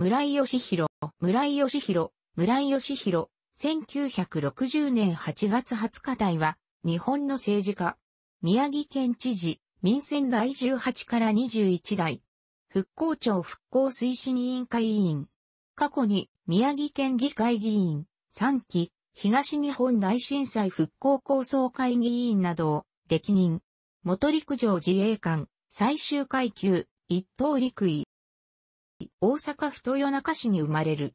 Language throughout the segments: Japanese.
村井義弘、村井義弘、村井義弘、1960年8月20日台は、日本の政治家、宮城県知事、民選第18から21代、復興庁復興推進委員会委員、過去に宮城県議会議員、3期、東日本大震災復興構想会議委員などを歴任、元陸上自衛官、最終階級、一等陸尉、大阪府豊中市に生まれる。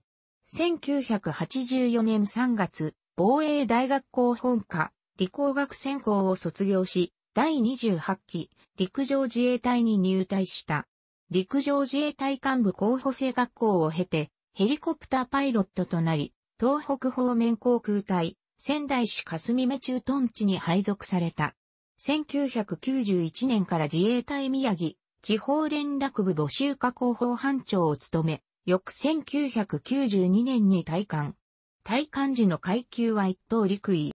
1984年3月、防衛大学校本科、理工学専攻を卒業し、第28期、陸上自衛隊に入隊した。陸上自衛隊幹部候補生学校を経て、ヘリコプターパイロットとなり、東北方面航空隊、仙台市霞目駐屯地に配属された。1991年から自衛隊宮城地方連絡部募集課広報班長を務め、翌1992年に退官。退官時の階級は一等陸尉。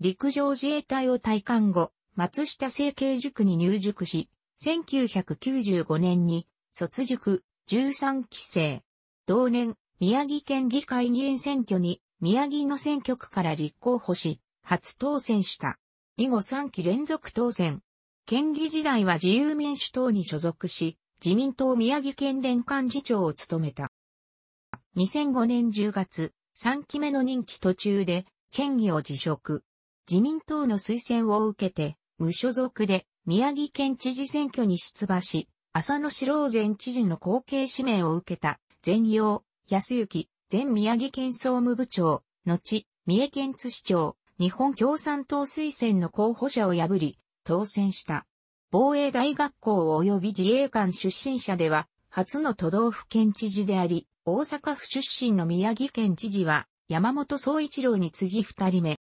陸上自衛隊を退官後、松下整形塾に入塾し、1995年に卒塾13期生。同年、宮城県議会議員選挙に宮城の選挙区から立候補し、初当選した。以後3期連続当選。県議時代は自由民主党に所属し、自民党宮城県連幹事長を務めた。2005年10月、3期目の任期途中で、県議を辞職。自民党の推薦を受けて、無所属で、宮城県知事選挙に出馬し、浅野四郎前知事の後継指名を受けた、全洋、安幸、前宮城県総務部長、後、三重県津市長、日本共産党推薦の候補者を破り、当選した。防衛大学校及び自衛官出身者では、初の都道府県知事であり、大阪府出身の宮城県知事は、山本総一郎に次二人目。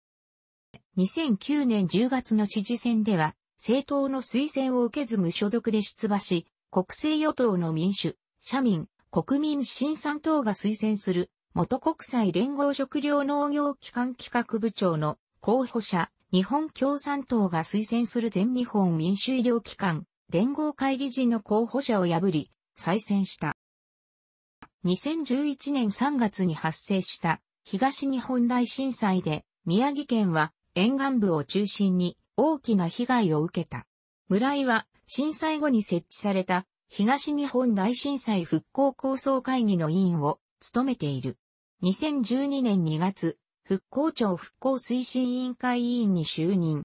2009年10月の知事選では、政党の推薦を受けず無所属で出馬し、国政与党の民主、社民、国民新三党が推薦する、元国際連合食糧農業機関企画部長の候補者、日本共産党が推薦する全日本民主医療機関、連合会理事の候補者を破り、再選した。2011年3月に発生した東日本大震災で宮城県は沿岸部を中心に大きな被害を受けた。村井は震災後に設置された東日本大震災復興構想会議の委員を務めている。2012年2月、復興庁復興推進委員会委員に就任。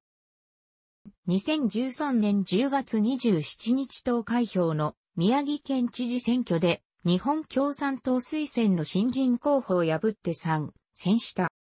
2013年10月27日投開票の宮城県知事選挙で日本共産党推薦の新人候補を破って参戦した。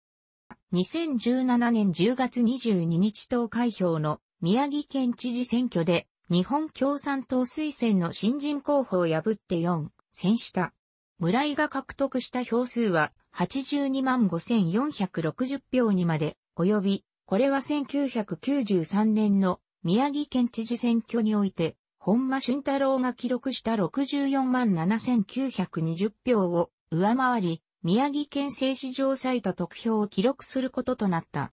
2017年10月22日投開票の宮城県知事選挙で日本共産党推薦の新人候補を破って4戦した。村井が獲得した票数は82万5460票にまで及び、これは1993年の宮城県知事選挙において、本間俊太郎が記録した64万7920票を上回り、宮城県政史上最多得票を記録することとなった。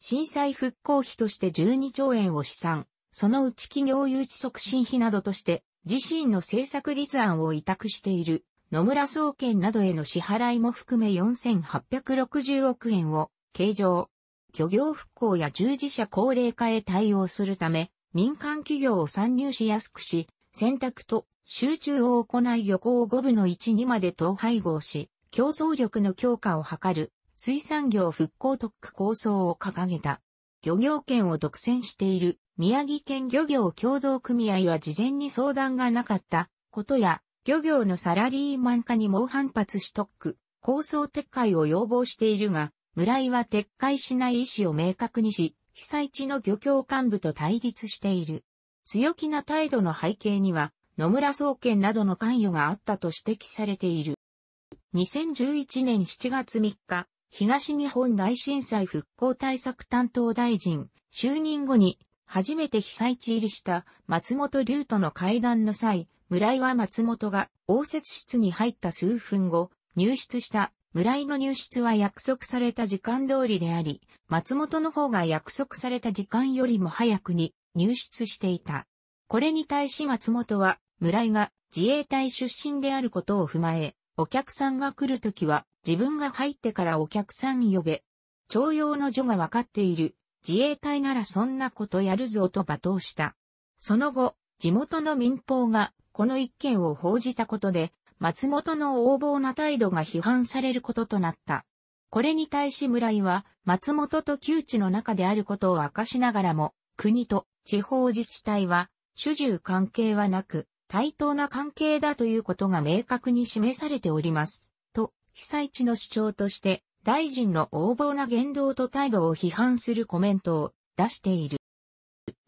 震災復興費として12兆円を試算、そのうち企業誘致促進費などとして自身の政策立案を委託している野村総研などへの支払いも含め4860億円を計上。漁業復興や従事者高齢化へ対応するため、民間企業を参入しやすくし、選択と集中を行い漁港を5分の1にまで統廃合し、競争力の強化を図る水産業復興特区構想を掲げた。漁業権を独占している宮城県漁業協同組合は事前に相談がなかったことや、漁業のサラリーマン化に猛反発し特区、構想撤回を要望しているが、村井は撤回しない意思を明確にし、被災地の漁協幹部と対立している。強気な態度の背景には、野村総研などの関与があったと指摘されている。2011年7月3日、東日本大震災復興対策担当大臣、就任後に初めて被災地入りした松本龍との会談の際、村井は松本が応接室に入った数分後、入室した村井の入室は約束された時間通りであり、松本の方が約束された時間よりも早くに入室していた。これに対し松本は、村井が自衛隊出身であることを踏まえ、お客さんが来るときは自分が入ってからお客さん呼べ。徴用の女がわかっている自衛隊ならそんなことやるぞと罵倒した。その後、地元の民放がこの一件を報じたことで、松本の横暴な態度が批判されることとなった。これに対し村井は、松本と旧知の中であることを明かしながらも、国と地方自治体は、主従関係はなく、対等な関係だということが明確に示されております。と、被災地の主張として、大臣の横暴な言動と態度を批判するコメントを出している。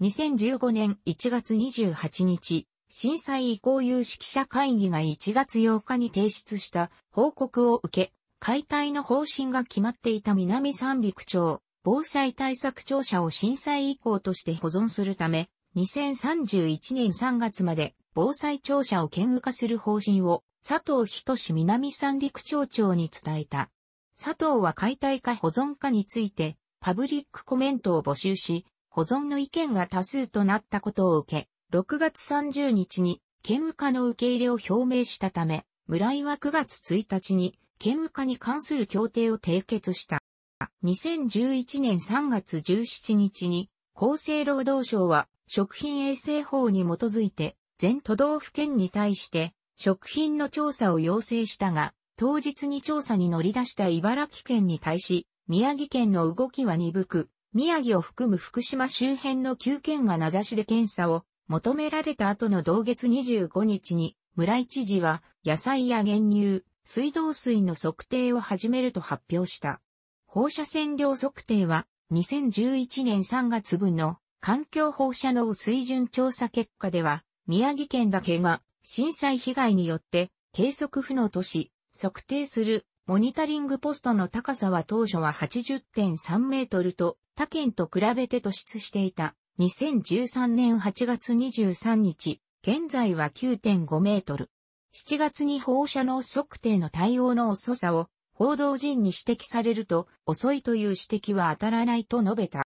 2015年1月28日、震災移行有識者会議が1月8日に提出した報告を受け、解体の方針が決まっていた南三陸町防災対策庁舎を震災以降として保存するため、2031年3月まで防災庁舎を兼務化する方針を佐藤仁南三陸町長に伝えた。佐藤は解体か保存かについて、パブリックコメントを募集し、保存の意見が多数となったことを受け、6月30日に、県務課の受け入れを表明したため、村井は9月1日に、県務課に関する協定を締結した。2011年3月17日に、厚生労働省は食品衛生法に基づいて全都道府県に対して食品の調査を要請したが、当日に調査に乗り出した茨城県に対し、宮城県の動きは鈍く、宮城を含む福島周辺の9県が名指しで検査を求められた後の同月25日に、村井知事は野菜や原乳、水道水の測定を始めると発表した。放射線量測定は2011年3月分の環境放射能水準調査結果では、宮城県だけが震災被害によって計測不能とし、測定するモニタリングポストの高さは当初は80.3メートルと他県と比べて突出していた2013年8月23日、現在は9.5メートル。7月に放射能測定の対応の遅さを報道陣に指摘されると遅いという指摘は当たらないと述べた。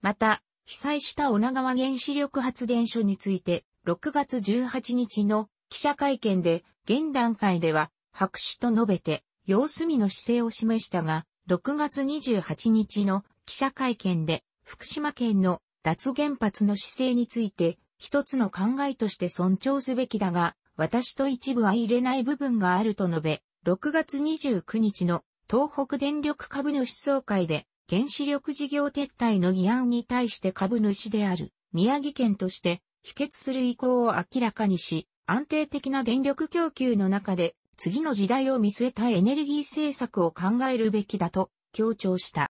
また、被災した女川原子力発電所について6月18日の記者会見で現段階では白紙と述べて、様子見の姿勢を示したが、6月28日の記者会見で、福島県の脱原発の姿勢について、一つの考えとして尊重すべきだが、私と一部は入れない部分があると述べ、6月29日の東北電力株主総会で、原子力事業撤退の議案に対して株主である宮城県として否決する意向を明らかにし、安定的な電力供給の中で次の時代を見据えたエネルギー政策を考えるべきだと強調した。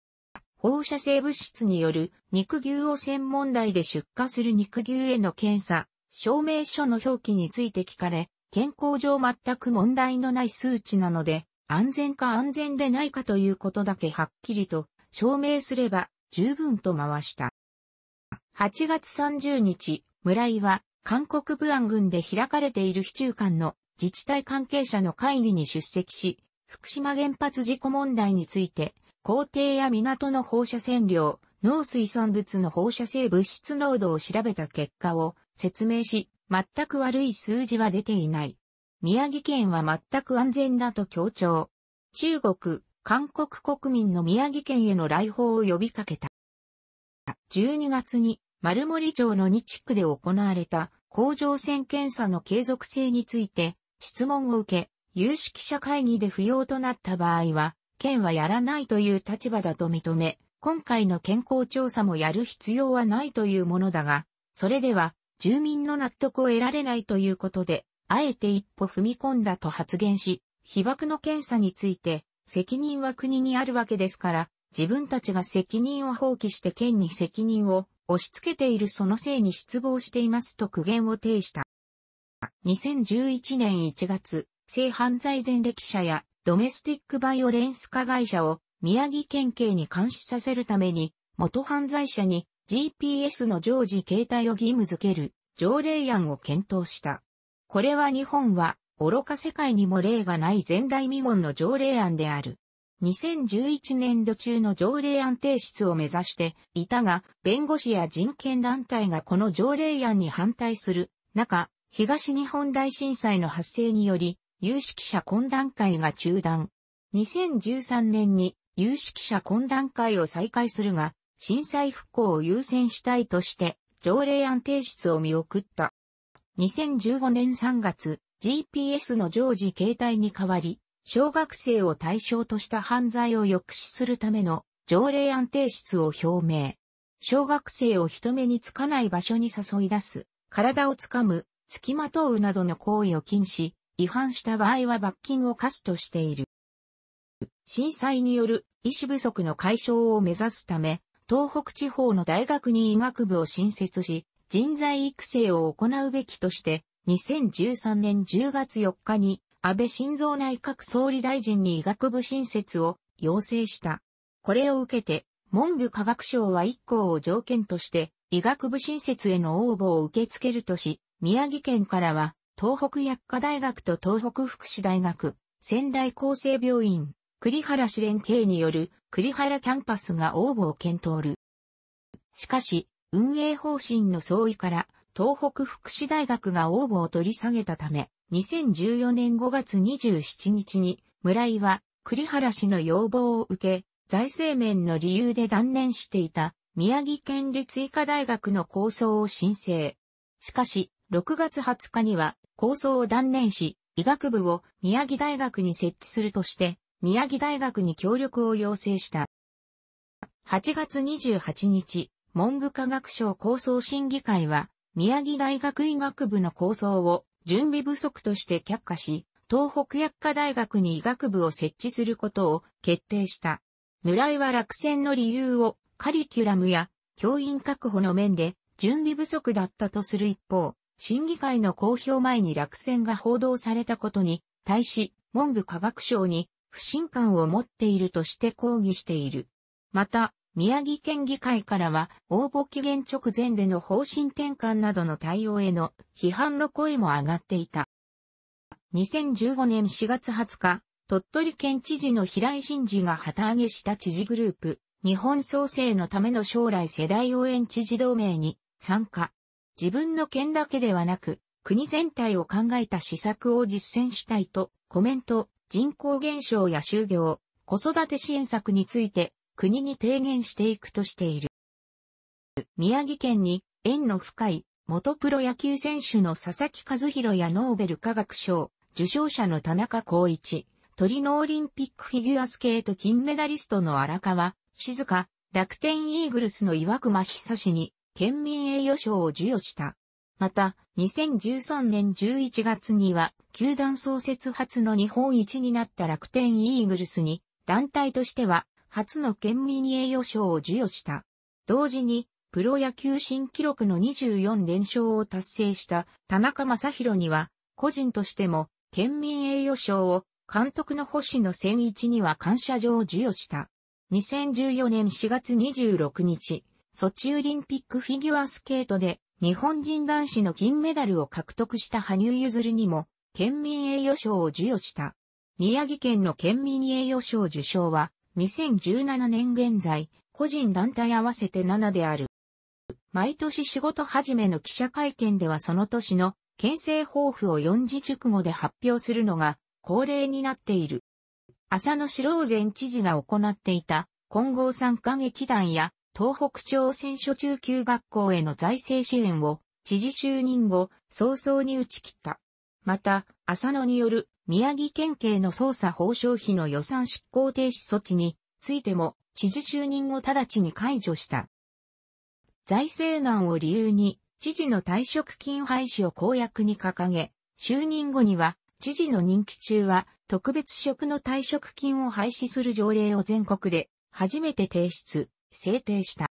放射性物質による肉牛汚染問題で出荷する肉牛への検査、証明書の表記について聞かれ、健康上全く問題のない数値なので、安全か安全でないかということだけはっきりと証明すれば十分と回した。8月30日、村井は韓国武安軍で開かれている非中間の自治体関係者の会議に出席し、福島原発事故問題について、工程や港の放射線量、農水産物の放射性物質濃度を調べた結果を説明し、全く悪い数字は出ていない。宮城県は全く安全だと強調。中国、韓国国民の宮城県への来訪を呼びかけた。12月に丸森町の2地区で行われた工場線検査の継続性について質問を受け、有識者会議で不要となった場合は、県はやらないという立場だと認め、今回の健康調査もやる必要はないというものだが、それでは住民の納得を得られないということで、あえて一歩踏み込んだと発言し、被爆の検査について、責任は国にあるわけですから、自分たちが責任を放棄して県に責任を押し付けているそのせいに失望していますと苦言を呈した。2011年1月、性犯罪前歴者やドメスティックバイオレンス加害者を宮城県警に監視させるために、元犯罪者に GPS の常時携帯を義務付ける条例案を検討した。これは日本は愚か世界にも例がない前代未聞の条例案である。2011年度中の条例案提出を目指していたが、弁護士や人権団体がこの条例案に反対する中、東日本大震災の発生により、有識者懇談会が中断。2013年に有識者懇談会を再開するが、震災復興を優先したいとして、条例案提出を見送った。2015年3月、GPS の常時携帯に代わり、小学生を対象とした犯罪を抑止するための条例案提出を表明。小学生を人目につかない場所に誘い出す、体をつかむ、付きまとうなどの行為を禁止、違反した場合は罰金を科すとしている。震災による医師不足の解消を目指すため、東北地方の大学に医学部を新設し、人材育成を行うべきとして、2013年10月4日に安倍晋三内閣総理大臣に医学部新設を要請した。これを受けて、文部科学省は1校を条件として、医学部新設への応募を受け付けるとし、宮城県からは、東北薬科大学と東北福祉大学、仙台厚生病院、栗原市連携による栗原キャンパスが応募を検討る。しかし、運営方針の相違から、東北福祉大学が応募を取り下げたため、2014年5月27日に、村井は栗原市の要望を受け、財政面の理由で断念していた宮城県立医科大学の構想を申請。しかし、6月20日には構想を断念し、医学部を宮城大学に設置するとして、宮城大学に協力を要請した。8月28日、文部科学省構想審議会は、宮城大学医学部の構想を準備不足として却下し、東北薬科大学に医学部を設置することを決定した。村井は落選の理由をカリキュラムや教員確保の面で準備不足だったとする一方、審議会の公表前に落選が報道されたことに、対し、文部科学省に不信感を持っているとして抗議している。また、宮城県議会からは、応募期限直前での方針転換などの対応への批判の声も上がっていた。2015年4月20日、鳥取県知事の平井真二が旗揚げした知事グループ、日本創生のための将来世代応援知事同盟に参加。自分の県だけではなく、国全体を考えた施策を実践したいと、コメント、人口減少や就業、子育て支援策について、国に提言していくとしている。宮城県に縁の深い元プロ野球選手の佐々木和弘やノーベル科学賞受賞者の田中光一、鳥のノオリンピックフィギュアスケート金メダリストの荒川静香、楽天イーグルスの岩隈久志に県民栄誉賞を授与した。また、2013年11月には、球団創設初の日本一になった楽天イーグルスに、団体としては、初の県民栄誉賞を授与した。同時に、プロ野球新記録の24連勝を達成した田中正宏には、個人としても、県民栄誉賞を、監督の星野千一には感謝状を授与した。2014年4月26日、ソチオリンピックフィギュアスケートで日本人男子の金メダルを獲得した羽生結弦にも県民栄誉賞を授与した。宮城県の県民栄誉賞受賞は2017年現在個人団体合わせて7である。毎年仕事始めの記者会見ではその年の県政抱負を四字熟語で発表するのが恒例になっている。浅野志郎前知事が行っていた混合参加劇団や東北朝鮮初中級学校への財政支援を知事就任後、早々に打ち切った。また、浅野による宮城県警の捜査報奨費の予算執行停止措置についても知事就任を直ちに解除した。財政難を理由に知事の退職金廃止を公約に掲げ、就任後には知事の任期中は特別職の退職金を廃止する条例を全国で初めて提出。制定した。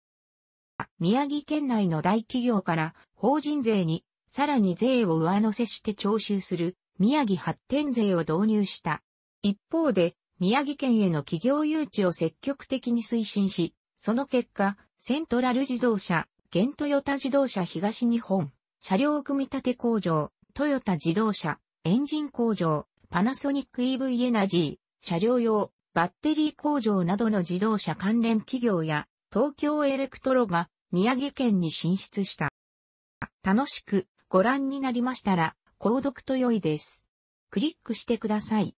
宮城県内の大企業から法人税にさらに税を上乗せして徴収する宮城発展税を導入した。一方で宮城県への企業誘致を積極的に推進し、その結果、セントラル自動車、現トヨタ自動車東日本、車両組み立て工場、トヨタ自動車、エンジン工場、パナソニック EV エナジー、車両用、バッテリー工場などの自動車関連企業や東京エレクトロが宮城県に進出した。楽しくご覧になりましたら、購読と良いです。クリックしてください。